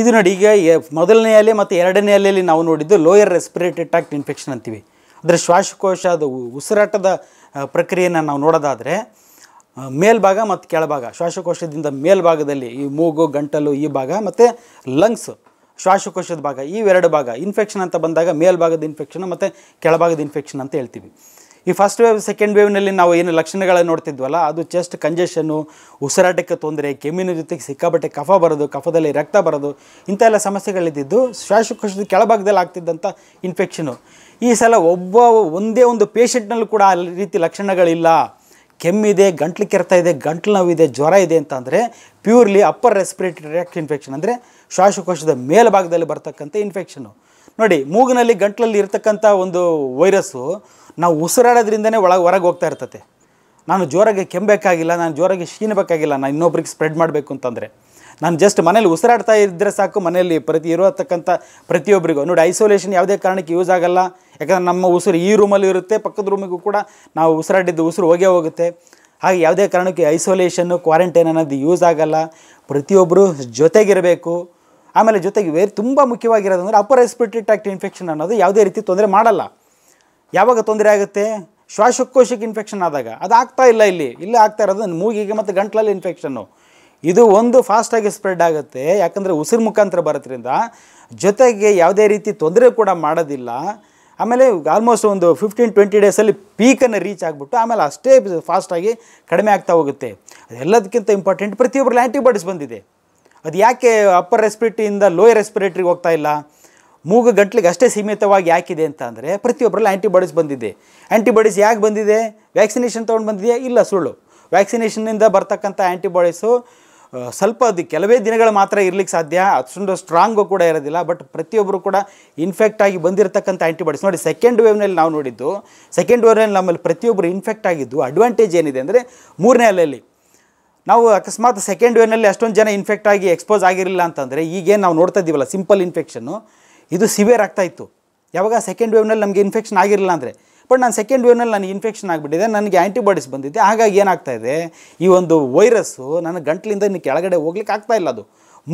ಇದು ನೋಡಿ ಈಗ ಮೊದಲನೇ ಅಲೆ ಮತ್ತು ಎರಡನೇ ಅಲೆಯಲ್ಲಿ ನಾವು ನೋಡಿದ್ದು ಲೋಯರ್ ರೆಸ್ಪಿರೇಟರಿ ಟ್ಯಾಕ್ಟ್ ಇನ್ಫೆಕ್ಷನ್ ಅಂತೀವಿ ಅದರ ಶ್ವಾಸಕೋಶದ ಅದು ಉಸಿರಾಟದ ಪ್ರಕ್ರಿಯೆಯನ್ನು ನಾವು ನೋಡೋದಾದರೆ ಮೇಲ್ಭಾಗ ಮತ್ತು ಕೆಳಭಾಗ ಶ್ವಾಸಕೋಶದಿಂದ ಮೇಲ್ಭಾಗದಲ್ಲಿ ಈ ಮೂಗು ಗಂಟಲು ಈ ಭಾಗ ಮತ್ತು ಲಂಗ್ಸ್ ಶ್ವಾಸಕೋಶದ ಭಾಗ ಇವೆರಡು ಭಾಗ ಇನ್ಫೆಕ್ಷನ್ ಅಂತ ಬಂದಾಗ ಮೇಲ್ಭಾಗದ ಇನ್ಫೆಕ್ಷನ್ ಮತ್ತು ಕೆಳಭಾಗದ ಇನ್ಫೆಕ್ಷನ್ ಅಂತ ಹೇಳ್ತೀವಿ ಈ ಫಸ್ಟ್ ವೇವ್ ಸೆಕೆಂಡ್ ವೇವ್ನಲ್ಲಿ ನಾವು ಏನು ಲಕ್ಷಣಗಳನ್ನು ನೋಡ್ತಿದ್ವಲ್ಲ ಅದು ಚೆಸ್ಟ್ ಕಂಜೆಷನ್ನು ಉಸಿರಾಟಕ್ಕೆ ತೊಂದರೆ ಕೆಮ್ಮಿನ ಜೊತೆಗೆ ಸಿಕ್ಕಾಬಟ್ಟೆ ಕಫ ಬರೋದು ಕಫದಲ್ಲಿ ರಕ್ತ ಬರೋದು ಇಂಥ ಎಲ್ಲ ಸಮಸ್ಯೆಗಳಿದ್ದು ಶ್ವಾಸಕೋಶದ ಕೆಳಭಾಗದಲ್ಲಿ ಆಗ್ತಿದ್ದಂಥ ಇನ್ಫೆಕ್ಷನು ಈ ಸಲ ಒಬ್ಬ ಒಂದೇ ಒಂದು ಪೇಷೆಂಟ್ನಲ್ಲೂ ಕೂಡ ಆ ರೀತಿ ಲಕ್ಷಣಗಳಿಲ್ಲ ಕೆಮ್ಮಿದೆ ಗಂಟ್ಲು ಕೆರೆತ ಇದೆ ಗಂಟ್ಲು ನೋವಿದೆ ಜ್ವರ ಇದೆ ಅಂತಂದರೆ ಪ್ಯೂರ್ಲಿ ಅಪ್ಪರ್ ರೆಸ್ಪಿರೇಟರಿ ಇನ್ಫೆಕ್ಷನ್ ಅಂದರೆ ಶ್ವಾಸಕೋಶದ ಮೇಲ್ಭಾಗದಲ್ಲಿ ಬರ್ತಕ್ಕಂಥ ಇನ್ಫೆಕ್ಷನು ನೋಡಿ ಮೂಗಿನಲ್ಲಿ ಗಂಟ್ಲಲ್ಲಿ ಇರತಕ್ಕಂಥ ಒಂದು ವೈರಸ್ಸು ನಾವು ಉಸಿರಾಡೋದ್ರಿಂದನೇ ಒಳಗೆ ಹೊರಗೆ ಹೋಗ್ತಾ ಇರ್ತತೆ ನಾನು ಜೋರಾಗಿ ಕೆಮ್ಮಬೇಕಾಗಿಲ್ಲ ನಾನು ಜೋರಾಗಿ ಶೀನಬೇಕಾಗಿಲ್ಲ ನಾನು ಇನ್ನೊಬ್ರಿಗೆ ಸ್ಪ್ರೆಡ್ ಮಾಡಬೇಕು ಅಂತಂದರೆ ನಾನು ಜಸ್ಟ್ ಮನೇಲಿ ಉಸಿರಾಡ್ತಾ ಇದ್ದರೆ ಸಾಕು ಮನೆಯಲ್ಲಿ ಪ್ರತಿ ಇರತಕ್ಕಂಥ ಪ್ರತಿಯೊಬ್ಬರಿಗೂ ನೋಡಿ ಐಸೋಲೇಷನ್ ಯಾವುದೇ ಕಾರಣಕ್ಕೆ ಯೂಸ್ ಆಗೋಲ್ಲ ಯಾಕಂದರೆ ನಮ್ಮ ಉಸಿರು ಈ ರೂಮಲ್ಲಿ ಇರುತ್ತೆ ಪಕ್ಕದ ರೂಮಿಗೂ ಕೂಡ ನಾವು ಉಸಿರಾಡಿದ್ದು ಉಸಿರು ಹೋಗೇ ಹೋಗುತ್ತೆ ಹಾಗೆ ಯಾವುದೇ ಕಾರಣಕ್ಕೆ ಐಸೋಲೇಷನ್ನು ಕ್ವಾರಂಟೈನ್ ಅನ್ನೋದು ಯೂಸ್ ಆಗೋಲ್ಲ ಪ್ರತಿಯೊಬ್ಬರು ಜೊತೆಗಿರಬೇಕು ಆಮೇಲೆ ಜೊತೆಗೆ ವೇರ್ ತುಂಬ ಮುಖ್ಯವಾಗಿರೋದಂದರೆ ಅಪರ್ ರೆಸ್ಪಿರೇಟರಿ ಟ್ಯಾಕ್ಟ್ ಇನ್ಫೆಕ್ಷನ್ ಅನ್ನೋದು ಯಾವುದೇ ರೀತಿ ತೊಂದರೆ ಮಾಡಲ್ಲ ಯಾವಾಗ ತೊಂದರೆ ಆಗುತ್ತೆ ಶ್ವಾಸಕೋಶಕ್ಕೆ ಇನ್ಫೆಕ್ಷನ್ ಆದಾಗ ಅದು ಆಗ್ತಾ ಇಲ್ಲ ಇಲ್ಲಿ ಇಲ್ಲೇ ಆಗ್ತಾ ಇರೋದು ಮೂಗಿಗೆ ಮತ್ತು ಗಂಟ್ಲಲ್ಲಿ ಇನ್ಫೆಕ್ಷನ್ನು ಇದು ಒಂದು ಫಾಸ್ಟಾಗಿ ಸ್ಪ್ರೆಡ್ ಆಗುತ್ತೆ ಯಾಕಂದರೆ ಉಸಿರು ಮುಖಾಂತರ ಬರೋದ್ರಿಂದ ಜೊತೆಗೆ ಯಾವುದೇ ರೀತಿ ತೊಂದರೆ ಕೂಡ ಮಾಡೋದಿಲ್ಲ ಆಮೇಲೆ ಆಲ್ಮೋಸ್ಟ್ ಒಂದು ಫಿಫ್ಟೀನ್ ಟ್ವೆಂಟಿ ಡೇಸಲ್ಲಿ ಪೀಕನ್ನು ರೀಚ್ ಆಗಿಬಿಟ್ಟು ಆಮೇಲೆ ಅಷ್ಟೇ ಫಾಸ್ಟಾಗಿ ಕಡಿಮೆ ಆಗ್ತಾ ಹೋಗುತ್ತೆ ಅದೆಲ್ಲದಕ್ಕಿಂತ ಇಂಪಾರ್ಟೆಂಟ್ ಪ್ರತಿಯೊಬ್ಬರಲ್ಲಿ ಆ್ಯಂಟಿಬಾಡೀಸ್ ಬಂದಿದೆ ಅದು ಯಾಕೆ ಅಪ್ಪರ್ ರೆಸ್ಪಿರೇಟ್ರಿಯಿಂದ ಲೋಯರ್ ರೆಸ್ಪಿರೇಟ್ರಿಗೆ ಹೋಗ್ತಾ ಇಲ್ಲ ಮೂಗು ಗಂಟ್ಲಿಗೆ ಅಷ್ಟೇ ಸೀಮಿತವಾಗಿ ಯಾಕಿದೆ ಅಂತ ಅಂದರೆ ಪ್ರತಿಯೊಬ್ಬರಲ್ಲಿ ಆ್ಯಂಟಿಬಾಡೀಸ್ ಬಂದಿದೆ ಆ್ಯಂಟಿಬಾಡೀಸ್ ಯಾಕೆ ಬಂದಿದೆ ವ್ಯಾಕ್ಸಿನೇಷನ್ ತೊಗೊಂಡು ಬಂದಿದೆಯಾ ಇಲ್ಲ ಸುಳ್ಳು ವ್ಯಾಕ್ಸಿನೇಷನ್ನಿಂದ ಬರ್ತಕ್ಕಂಥ ಆ್ಯಂಟಿಬಾಡೀಸು ಸ್ವಲ್ಪ ಅದು ಕೆಲವೇ ದಿನಗಳು ಮಾತ್ರ ಇರಲಿಕ್ಕೆ ಸಾಧ್ಯ ಅಷ್ಟೊಂದು ಸ್ಟ್ರಾಂಗು ಕೂಡ ಇರೋದಿಲ್ಲ ಬಟ್ ಪ್ರತಿಯೊಬ್ಬರು ಕೂಡ ಇನ್ಫೆಕ್ಟ್ ಆಗಿ ಬಂದಿರತಕ್ಕಂಥ ಆ್ಯಂಟಿಬಾಡೀಸ್ ನೋಡಿ ಸೆಕೆಂಡ್ ವೇವ್ನಲ್ಲಿ ನಾವು ನೋಡಿದ್ದು ಸೆಕೆಂಡ್ ವೇವ್ನಲ್ಲಿ ನಮ್ಮಲ್ಲಿ ಪ್ರತಿಯೊಬ್ಬರು ಇನ್ಫೆಕ್ಟ್ ಆಗಿದ್ದು ಅಡ್ವಾಂಟೇಜ್ ಏನಿದೆ ಅಂದರೆ ಮೂರನೇ ಅಲೆಯಲ್ಲಿ ನಾವು ಅಕಸ್ಮಾತ್ ಸೆಕೆಂಡ್ ವೇವ್ನಲ್ಲಿ ಅಷ್ಟೊಂದು ಜನ ಇನ್ಫೆಕ್ಟ್ ಆಗಿ ಎಕ್ಸ್ಪೋಸ್ ಆಗಿರಲಿಲ್ಲ ಅಂತಂದರೆ ಈಗೇನು ನಾವು ನೋಡ್ತಾ ಇದ್ದೀವಲ್ಲ ಸಿಂಪಲ್ ಇನ್ಫೆಕ್ಷನ್ನು ಇದು ಸಿವಿಯರ್ ಆಗ್ತಾಯಿತ್ತು ಯಾವಾಗ ಸೆಕೆಂಡ್ ವೇವ್ನಲ್ಲಿ ನಮಗೆ ಇನ್ಫೆಕ್ಷನ್ ಆಗಿರಲಿಲ್ಲ ಅಂದರೆ ಬಟ್ ನಾನು ಸೆಕೆಂಡ್ ವೇವ್ನಲ್ಲಿ ನನಗೆ ಇನ್ಫೆಕ್ಷನ್ ಆಗಿಬಿಟ್ಟಿದೆ ನನಗೆ ಆ್ಯಂಟಿಬಾಡೀಸ್ ಬಂದಿದೆ ಹಾಗಾಗಿ ಏನಾಗ್ತಾಯಿದೆ ಈ ಒಂದು ವೈರಸ್ಸು ನನ್ನ ಗಂಟ್ಲಿಂದ ಇನ್ನು ಕೆಳಗಡೆ ಹೋಗ್ಲಿಕ್ಕೆ ಇಲ್ಲ ಅದು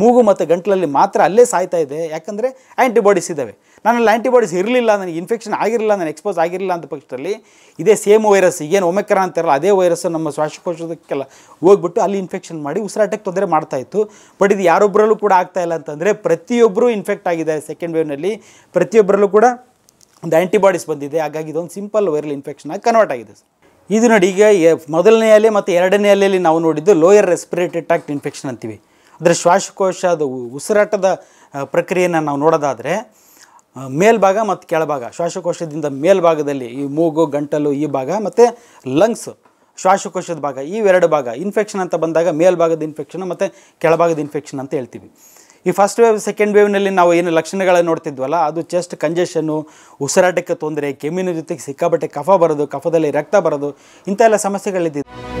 ಮೂಗು ಮತ್ತು ಗಂಟಲಲ್ಲಿ ಮಾತ್ರ ಅಲ್ಲೇ ಸಾಯ್ತಾ ಇದೆ ಯಾಕಂದರೆ ಆ್ಯಂಟಿಬಾಡೀಸ್ ಇದ್ದಾವೆ ನನ್ನಲ್ಲಿ ಆ್ಯಂಟಿಬಾಡೀಸ್ ಇರಲಿಲ್ಲ ನನಗೆ ಇನ್ಫೆಕ್ಷನ್ ಆಗಿರಲಿಲ್ಲ ನಾನು ಎಕ್ಸ್ಪೋಸ್ ಆಗಿರಲಿಲ್ಲ ಅಂತ ಪಕ್ಷದಲ್ಲಿ ಇದೇ ಸೇಮ್ ವೈರಸ್ ಏನು ಒಮೆಕ್ರ ಅಂತಾರಲ್ಲ ಅದೇ ವೈರಸ್ಸು ನಮ್ಮ ಶ್ವಾಸಕೋಶದಕ್ಕೆಲ್ಲ ಹೋಗ್ಬಿಟ್ಟು ಅಲ್ಲಿ ಇನ್ಫೆಕ್ಷನ್ ಮಾಡಿ ಉಸಿರಾಟಕ್ಕೆ ತೊಂದರೆ ಮಾಡ್ತಾ ಇತ್ತು ಬಟ್ ಇದು ಯಾರೊಬ್ಬರಲ್ಲೂ ಕೂಡ ಇಲ್ಲ ಅಂತಂದರೆ ಪ್ರತಿಯೊಬ್ಬರೂ ಇನ್ಫೆಕ್ಟ್ ಆಗಿದ್ದಾರೆ ಸೆಕೆಂಡ್ ವೇವ್ನಲ್ಲಿ ಪ್ರತಿಯೊಬ್ಬರಲ್ಲೂ ಕೂಡ ಒಂದು ಆ್ಯಂಟಿಬಾಡೀಸ್ ಬಂದಿದೆ ಹಾಗಾಗಿ ಇದೊಂದು ಸಿಂಪಲ್ ವೈರಲ್ ಇನ್ಫೆಕ್ಷನ್ ಆಗಿ ಕನ್ವರ್ಟ್ ಆಗಿದೆ ಸರ್ ಇದು ನೋಡಿ ಈಗ ಮೊದಲನೇ ಅಲೆ ಮತ್ತು ಎರಡನೇ ಅಲೆಯಲ್ಲಿ ನಾವು ನೋಡಿದ್ದು ಲೋಯರ್ ರೆಸ್ಪಿರೇಟರಿ ಟ್ಯಾಕ್ಟ್ ಇನ್ಫೆಕ್ಷನ್ ಅಂತೀವಿ ಅಂದರೆ ಶ್ವಾಸಕೋಶದ ಉಸಿರಾಟದ ಪ್ರಕ್ರಿಯೆಯನ್ನು ನಾವು ನೋಡೋದಾದರೆ ಮೇಲ್ಭಾಗ ಮತ್ತು ಕೆಳಭಾಗ ಶ್ವಾಸಕೋಶದಿಂದ ಮೇಲ್ಭಾಗದಲ್ಲಿ ಈ ಮೂಗು ಗಂಟಲು ಈ ಭಾಗ ಮತ್ತು ಲಂಗ್ಸ್ ಶ್ವಾಸಕೋಶದ ಭಾಗ ಇವೆರಡು ಭಾಗ ಇನ್ಫೆಕ್ಷನ್ ಅಂತ ಬಂದಾಗ ಮೇಲ್ಭಾಗದ ಇನ್ಫೆಕ್ಷನ್ ಮತ್ತು ಕೆಳಭಾಗದ ಇನ್ಫೆಕ್ಷನ್ ಅಂತ ಹೇಳ್ತೀವಿ ಈ ಫಸ್ಟ್ ವೇವ್ ಸೆಕೆಂಡ್ ವೇವ್ನಲ್ಲಿ ನಾವು ಏನು ಲಕ್ಷಣಗಳನ್ನು ನೋಡ್ತಿದ್ವಲ್ಲ ಅದು ಚೆಸ್ಟ್ ಕಂಜೆಷನ್ನು ಉಸಿರಾಟಕ್ಕೆ ತೊಂದರೆ ಕೆಮ್ಮಿನ ಜೊತೆಗೆ ಸಿಕ್ಕಾಪಟ್ಟೆ ಕಫ ಬರೋದು ಕಫದಲ್ಲಿ ರಕ್ತ ಬರೋದು ಇಂಥ ಎಲ್ಲ ಸಮಸ್ಯೆಗಳಿದ್ದು